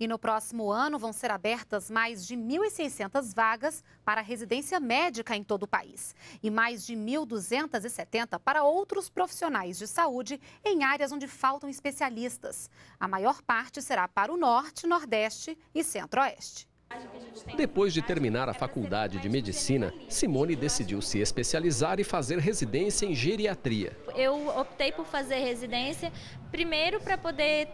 E no próximo ano vão ser abertas mais de 1.600 vagas para residência médica em todo o país e mais de 1.270 para outros profissionais de saúde em áreas onde faltam especialistas. A maior parte será para o Norte, Nordeste e Centro-Oeste. Depois de terminar a faculdade de medicina, Simone decidiu se especializar e fazer residência em geriatria. Eu optei por fazer residência primeiro para poder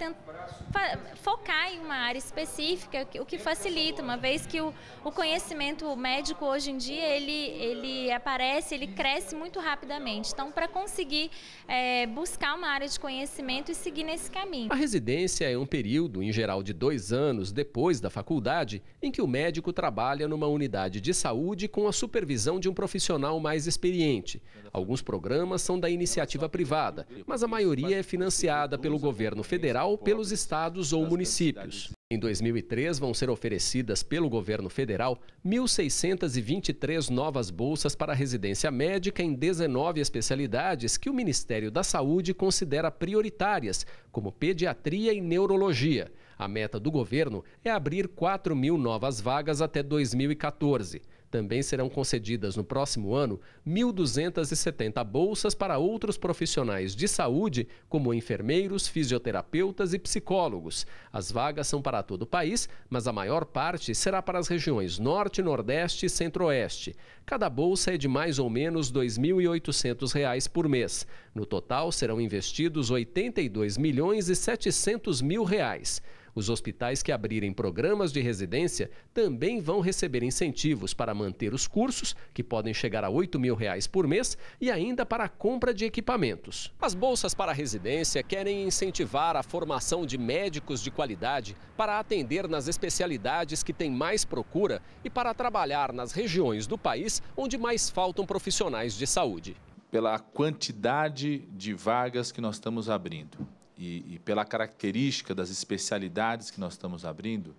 focar em uma área específica, o que facilita, uma vez que o, o conhecimento médico hoje em dia ele, ele aparece, ele cresce muito rapidamente. Então, para conseguir é, buscar uma área de conhecimento e seguir nesse caminho. A residência é um período, em geral, de dois anos depois da faculdade, em que o médico trabalha numa unidade de saúde com a supervisão de um profissional mais experiente. Alguns programas são da iniciativa privada, mas a maioria é financiada pelo governo federal, pelos estados ou municípios. Em 2003, vão ser oferecidas pelo governo federal 1.623 novas bolsas para residência médica em 19 especialidades que o Ministério da Saúde considera prioritárias, como pediatria e neurologia. A meta do governo é abrir 4 mil novas vagas até 2014. Também serão concedidas no próximo ano 1.270 bolsas para outros profissionais de saúde, como enfermeiros, fisioterapeutas e psicólogos. As vagas são para todo o país, mas a maior parte será para as regiões Norte, Nordeste e Centro-Oeste. Cada bolsa é de mais ou menos R$ 2.800 por mês. No total, serão investidos R$ 82 milhões e 700 mil reais. Os hospitais que abrirem programas de residência também vão receber incentivos para manter os cursos, que podem chegar a 8 mil reais por mês, e ainda para a compra de equipamentos. As bolsas para residência querem incentivar a formação de médicos de qualidade para atender nas especialidades que têm mais procura e para trabalhar nas regiões do país onde mais faltam profissionais de saúde. Pela quantidade de vagas que nós estamos abrindo e, e pela característica das especialidades que nós estamos abrindo,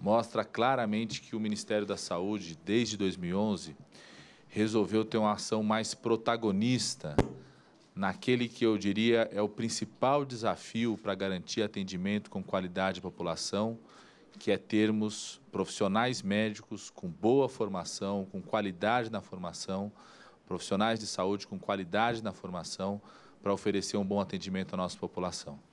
mostra claramente que o Ministério da Saúde, desde 2011, resolveu ter uma ação mais protagonista naquele que eu diria é o principal desafio para garantir atendimento com qualidade à população, que é termos profissionais médicos com boa formação, com qualidade na formação, profissionais de saúde com qualidade na formação, para oferecer um bom atendimento à nossa população.